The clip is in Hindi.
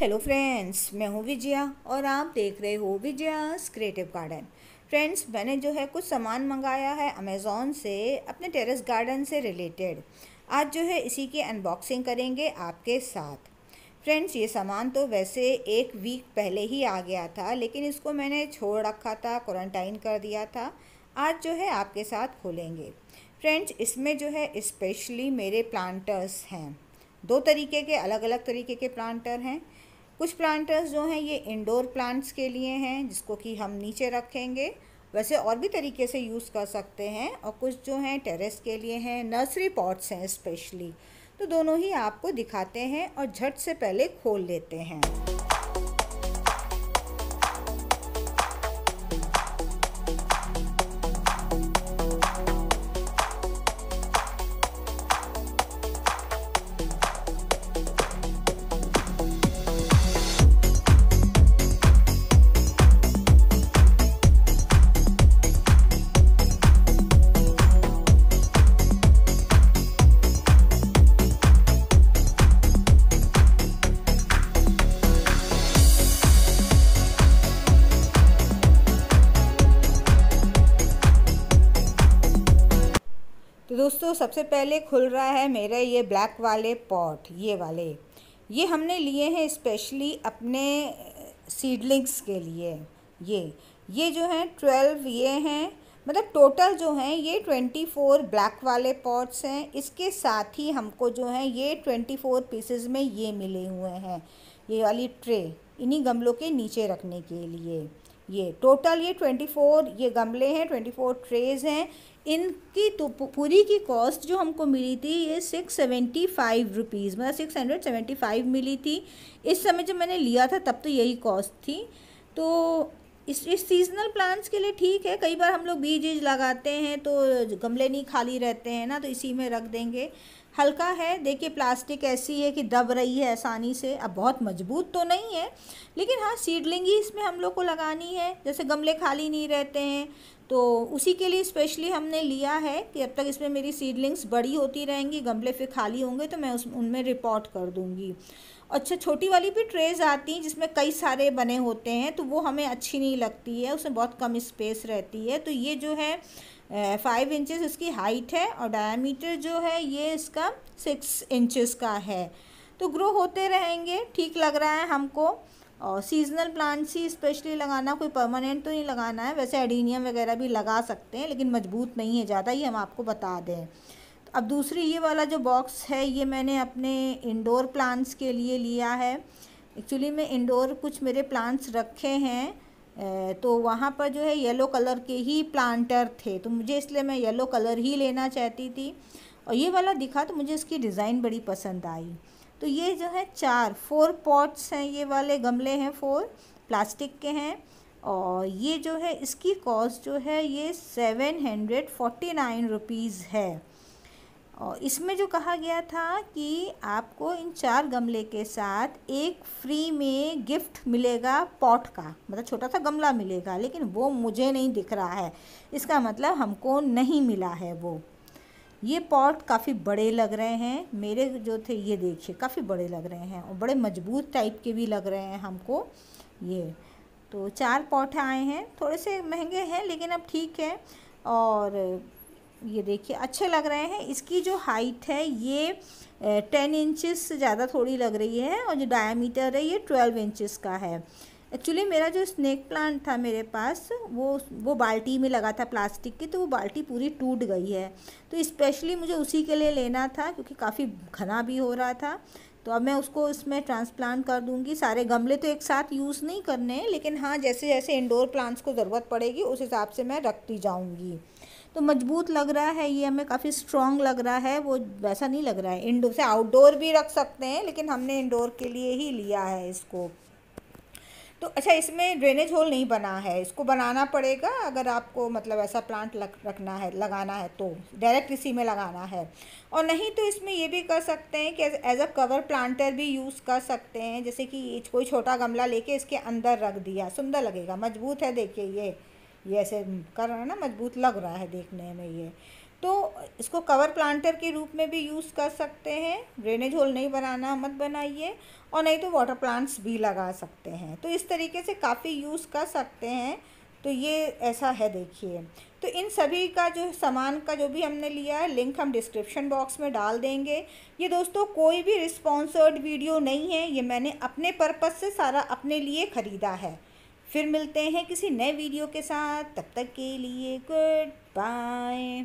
हेलो फ्रेंड्स मैं हूँ विजया और आप देख रहे हो विजयास क्रिएटिव गार्डन फ्रेंड्स मैंने जो है कुछ सामान मंगाया है अमेज़ोन से अपने टेरेस गार्डन से रिलेटेड आज जो है इसी की अनबॉक्सिंग करेंगे आपके साथ फ्रेंड्स ये सामान तो वैसे एक वीक पहले ही आ गया था लेकिन इसको मैंने छोड़ रखा था क्वारंटाइन कर दिया था आज जो है आपके साथ खोलेंगे फ्रेंड्स इसमें जो है इस्पेशली मेरे प्लांटर्स हैं दो तरीके के अलग अलग तरीके के प्लांटर हैं कुछ प्लांटर्स जो हैं ये इंडोर प्लांट्स के लिए हैं जिसको कि हम नीचे रखेंगे वैसे और भी तरीके से यूज़ कर सकते हैं और कुछ जो हैं टेरेस के लिए हैं नर्सरी पॉट्स हैं स्पेशली तो दोनों ही आपको दिखाते हैं और झट से पहले खोल लेते हैं तो दोस्तों सबसे पहले खुल रहा है मेरे ये ब्लैक वाले पॉट ये वाले ये हमने लिए हैं स्पेशली अपने सीडलिंग्स के लिए ये ये जो हैं ट्वेल्व ये हैं मतलब टोटल जो हैं ये ट्वेंटी फोर ब्लैक वाले पॉट्स हैं इसके साथ ही हमको जो हैं ये ट्वेंटी फोर पीसेज में ये मिले हुए हैं ये वाली ट्रे इन्हीं गमलों के नीचे रखने के लिए ये टोटल ये ट्वेंटी फोर ये गमले हैं ट्वेंटी फोर ट्रेज हैं इनकी तो पूरी की कॉस्ट जो हमको मिली थी ये सिक्स सेवेंटी फाइव रुपीज़ मतलब सिक्स हंड्रेड सेवेंटी फाइव मिली थी इस समय जब मैंने लिया था तब तो यही कॉस्ट थी तो इस इस सीजनल प्लांट्स के लिए ठीक है कई बार हम लोग बीज लगाते हैं तो गमले नहीं खाली रहते हैं ना तो इसी में रख देंगे हल्का है देखिए प्लास्टिक ऐसी है कि दब रही है आसानी से अब बहुत मजबूत तो नहीं है लेकिन हाँ सीडलिंग ही इसमें हम लोग को लगानी है जैसे गमले खाली नहीं रहते हैं तो उसी के लिए स्पेशली हमने लिया है कि अब तक इसमें मेरी सीडलिंग्स बड़ी होती रहेंगी गमले फिर खाली होंगे तो मैं उस उनमें रिपोर्ट कर दूँगी अच्छा छोटी वाली भी ट्रेज आती हैं जिसमें कई सारे बने होते हैं तो वो हमें अच्छी नहीं लगती है उसमें बहुत कम स्पेस रहती है तो ये जो है फाइव इंचेस इसकी हाइट है और डायमीटर जो है ये इसका सिक्स इंचेस का है तो ग्रो होते रहेंगे ठीक लग रहा है हमको और सीजनल प्लांट्स ही स्पेशली लगाना कोई परमानेंट तो नहीं लगाना है वैसे एडीनियम वगैरह भी लगा सकते हैं लेकिन मजबूत नहीं है ज़्यादा ये हम आपको बता दें तो अब दूसरी ये वाला जो बॉक्स है ये मैंने अपने इंडोर प्लांट्स के लिए लिया है एक्चुअली मैं इंडोर कुछ मेरे प्लांट्स रखे हैं तो वहाँ पर जो है येलो कलर के ही प्लांटर थे तो मुझे इसलिए मैं येलो कलर ही लेना चाहती थी और ये वाला दिखा तो मुझे इसकी डिज़ाइन बड़ी पसंद आई तो ये जो है चार फोर पॉट्स हैं ये वाले गमले हैं फोर प्लास्टिक के हैं और ये जो है इसकी कॉस्ट जो है ये seven hundred forty nine rupees है और इसमें जो कहा गया था कि आपको इन चार गमले के साथ एक फ्री में गिफ्ट मिलेगा पॉट का मतलब छोटा सा गमला मिलेगा लेकिन वो मुझे नहीं दिख रहा है इसका मतलब हमको नहीं मिला है वो ये पॉट काफ़ी बड़े लग रहे हैं मेरे जो थे ये देखिए काफ़ी बड़े लग रहे हैं और बड़े मजबूत टाइप के भी लग रहे हैं हमको ये तो चार पॉट आए हैं थोड़े से महंगे हैं लेकिन अब ठीक है और ये देखिए अच्छे लग रहे हैं इसकी जो हाइट है ये टेन इंचेस से ज़्यादा थोड़ी लग रही है और जो डायमीटर है ये ट्वेल्व इंचेस का है एक्चुअली मेरा जो स्नैक प्लांट था मेरे पास वो वो बाल्टी में लगा था प्लास्टिक की तो वो बाल्टी पूरी टूट गई है तो स्पेशली मुझे उसी के लिए लेना था क्योंकि काफ़ी घना भी हो रहा था तो अब मैं उसको इसमें ट्रांसप्लांट कर दूंगी सारे गमले तो एक साथ यूज़ नहीं करने हैं लेकिन हाँ जैसे जैसे इंडोर प्लांट्स को ज़रूरत पड़ेगी उस हिसाब से मैं रखती जाऊँगी तो मजबूत लग रहा है ये हमें काफ़ी स्ट्रॉन्ग लग रहा है वो वैसा नहीं लग रहा है इंडोर से आउटडोर भी रख सकते हैं लेकिन हमने इंडोर के लिए ही लिया है इसको तो अच्छा इसमें ड्रेनेज होल नहीं बना है इसको बनाना पड़ेगा अगर आपको मतलब ऐसा प्लांट लग रखना है लगाना है तो डायरेक्ट इसी में लगाना है और नहीं तो इसमें ये भी कर सकते हैं कि एज अ कवर प्लांटर भी यूज़ कर सकते हैं जैसे कि कोई छोटा गमला लेके इसके अंदर रख दिया सुंदर लगेगा मजबूत है देखिए ये ये ऐसे कर रहा है ना मजबूत लग रहा है देखने में ये तो इसको कवर प्लांटर के रूप में भी यूज़ कर सकते हैं ड्रेनेज होल नहीं बनाना मत बनाइए और नहीं तो वाटर प्लांट्स भी लगा सकते हैं तो इस तरीके से काफ़ी यूज़ कर सकते हैं तो ये ऐसा है देखिए तो इन सभी का जो सामान का जो भी हमने लिया है लिंक हम डिस्क्रिप्शन बॉक्स में डाल देंगे ये दोस्तों कोई भी रिस्पॉन्सर्ड वीडियो नहीं है ये मैंने अपने पर्पज़ से सारा अपने लिए ख़रीदा है फिर मिलते हैं किसी नए वीडियो के साथ तब तक के लिए गुड बाय